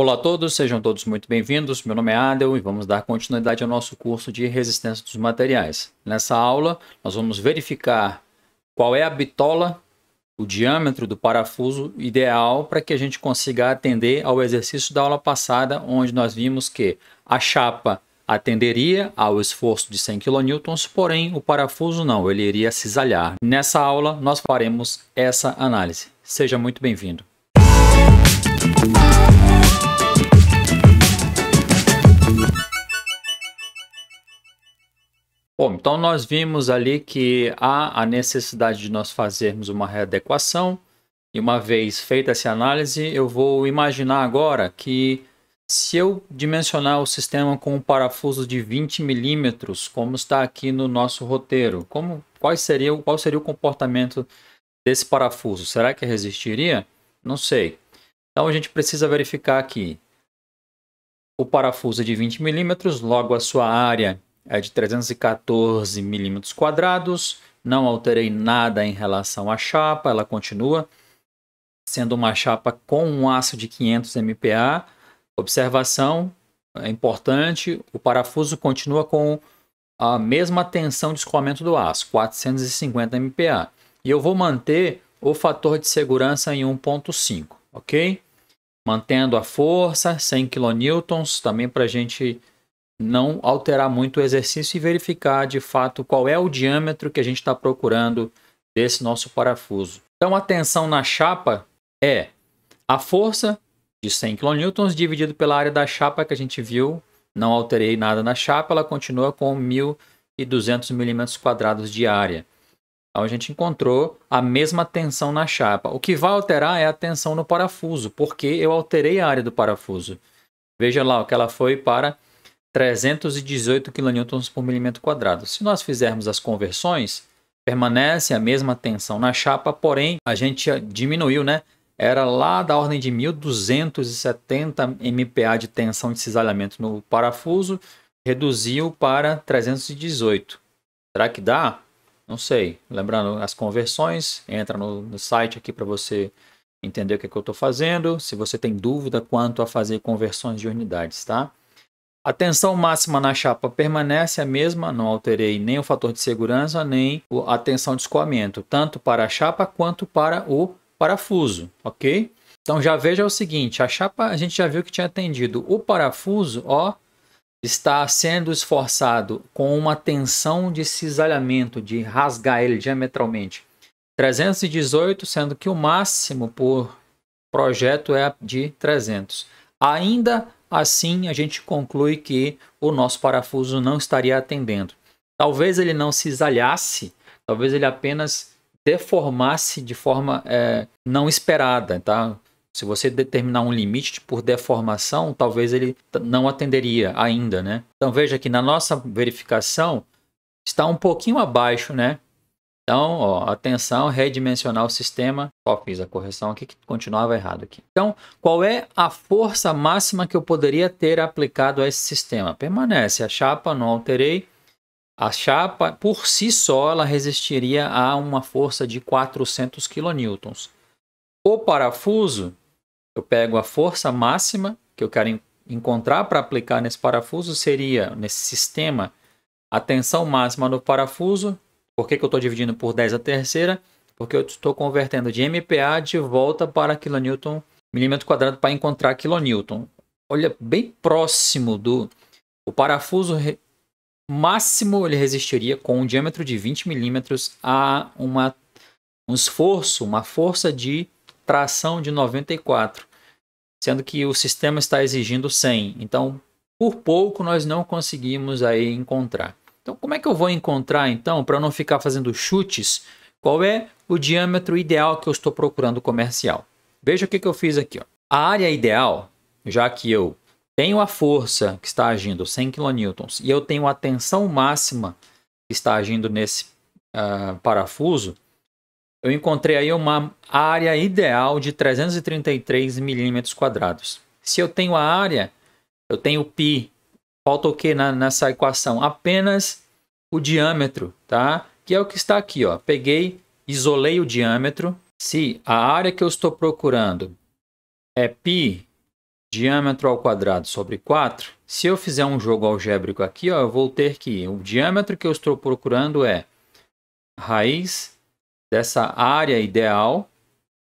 Olá a todos, sejam todos muito bem-vindos. Meu nome é Adel e vamos dar continuidade ao nosso curso de resistência dos materiais. Nessa aula, nós vamos verificar qual é a bitola, o diâmetro do parafuso ideal para que a gente consiga atender ao exercício da aula passada, onde nós vimos que a chapa atenderia ao esforço de 100 kN, porém o parafuso não, ele iria cisalhar. Nessa aula, nós faremos essa análise. Seja muito bem-vindo. Bom, então nós vimos ali que há a necessidade de nós fazermos uma readequação. E uma vez feita essa análise, eu vou imaginar agora que se eu dimensionar o sistema com um parafuso de 20 milímetros, como está aqui no nosso roteiro, como, qual, seria, qual seria o comportamento desse parafuso? Será que resistiria? Não sei. Então a gente precisa verificar aqui. O parafuso de 20 milímetros, logo a sua área é de 314 milímetros quadrados. Não alterei nada em relação à chapa, ela continua sendo uma chapa com um aço de 500 MPa. Observação é importante, o parafuso continua com a mesma tensão de escoamento do aço, 450 MPa. E eu vou manter o fator de segurança em 1.5, ok? Mantendo a força, 100 kN, também para a gente não alterar muito o exercício e verificar de fato qual é o diâmetro que a gente está procurando desse nosso parafuso. Então a tensão na chapa é a força de 100 kN dividido pela área da chapa que a gente viu. Não alterei nada na chapa, ela continua com 1.200 mm quadrados de área. Então a gente encontrou a mesma tensão na chapa. O que vai alterar é a tensão no parafuso, porque eu alterei a área do parafuso. Veja lá que ela foi para 318 kN por milímetro quadrado. Se nós fizermos as conversões, permanece a mesma tensão na chapa, porém a gente diminuiu, né? Era lá da ordem de 1270 MPa de tensão de cisalhamento no parafuso, reduziu para 318. Será que dá? Não sei. Lembrando as conversões, entra no, no site aqui para você entender o que, é que eu estou fazendo. Se você tem dúvida quanto a fazer conversões de unidades, tá? A tensão máxima na chapa permanece a mesma, não alterei nem o fator de segurança nem a tensão de escoamento, tanto para a chapa quanto para o parafuso, ok? Então já veja o seguinte, a chapa a gente já viu que tinha atendido. O parafuso, ó, está sendo esforçado com uma tensão de cisalhamento, de rasgar ele diametralmente. 318, sendo que o máximo por projeto é de 300. Ainda Assim, a gente conclui que o nosso parafuso não estaria atendendo. Talvez ele não se isalhasse, talvez ele apenas deformasse de forma é, não esperada, tá? Se você determinar um limite por deformação, talvez ele não atenderia ainda, né? Então veja que na nossa verificação está um pouquinho abaixo, né? Então, ó, atenção, redimensionar o sistema. Só fiz a correção aqui que continuava errado aqui. Então, qual é a força máxima que eu poderia ter aplicado a esse sistema? Permanece a chapa, não alterei. A chapa, por si só, ela resistiria a uma força de 400 kN. O parafuso, eu pego a força máxima que eu quero encontrar para aplicar nesse parafuso, seria, nesse sistema, a tensão máxima do parafuso por que, que eu estou dividindo por 10 a terceira? Porque eu estou convertendo de MPa de volta para quilonewton milímetro quadrado para encontrar quilonewton. Olha, bem próximo do o parafuso re... máximo ele resistiria com um diâmetro de 20 milímetros a uma, um esforço, uma força de tração de 94, sendo que o sistema está exigindo 100. Então, por pouco nós não conseguimos aí encontrar. Então, como é que eu vou encontrar, então, para não ficar fazendo chutes, qual é o diâmetro ideal que eu estou procurando comercial? Veja o que, que eu fiz aqui. Ó. A área ideal, já que eu tenho a força que está agindo 100 kN e eu tenho a tensão máxima que está agindo nesse uh, parafuso, eu encontrei aí uma área ideal de 333 milímetros quadrados. Se eu tenho a área, eu tenho π falta o que na, nessa equação? Apenas o diâmetro, tá? Que é o que está aqui, ó. Peguei, isolei o diâmetro. Se a área que eu estou procurando é π diâmetro ao quadrado sobre 4, se eu fizer um jogo algébrico aqui, ó, eu vou ter que o diâmetro que eu estou procurando é raiz dessa área ideal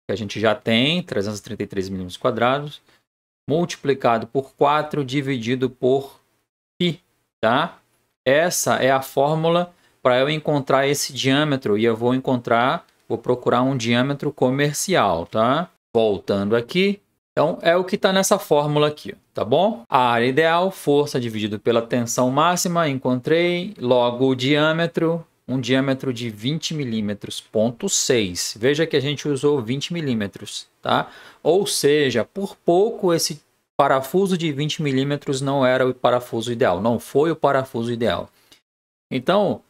que a gente já tem, 333 milímetros quadrados, multiplicado por 4 dividido por tá? Essa é a fórmula para eu encontrar esse diâmetro e eu vou encontrar, vou procurar um diâmetro comercial, tá? Voltando aqui, então é o que está nessa fórmula aqui, tá bom? A área ideal, força dividido pela tensão máxima, encontrei, logo o diâmetro, um diâmetro de 20 milímetros, ponto 6. Veja que a gente usou 20 milímetros, tá? Ou seja, por pouco esse parafuso de 20 milímetros não era o parafuso ideal, não foi o parafuso ideal. Então,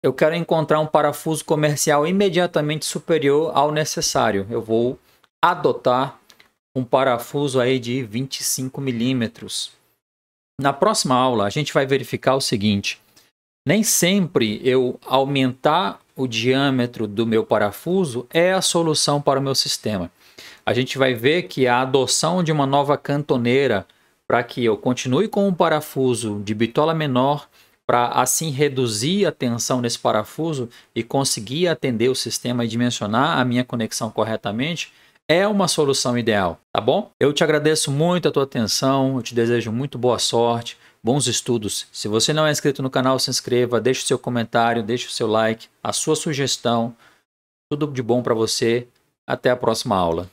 eu quero encontrar um parafuso comercial imediatamente superior ao necessário. Eu vou adotar um parafuso aí de 25 milímetros. Na próxima aula, a gente vai verificar o seguinte. Nem sempre eu aumentar o diâmetro do meu parafuso é a solução para o meu sistema a gente vai ver que a adoção de uma nova cantoneira para que eu continue com um parafuso de bitola menor para assim reduzir a tensão nesse parafuso e conseguir atender o sistema e dimensionar a minha conexão corretamente, é uma solução ideal, tá bom? Eu te agradeço muito a tua atenção, eu te desejo muito boa sorte, bons estudos. Se você não é inscrito no canal, se inscreva, deixe o seu comentário, deixe o seu like, a sua sugestão. Tudo de bom para você até a próxima aula.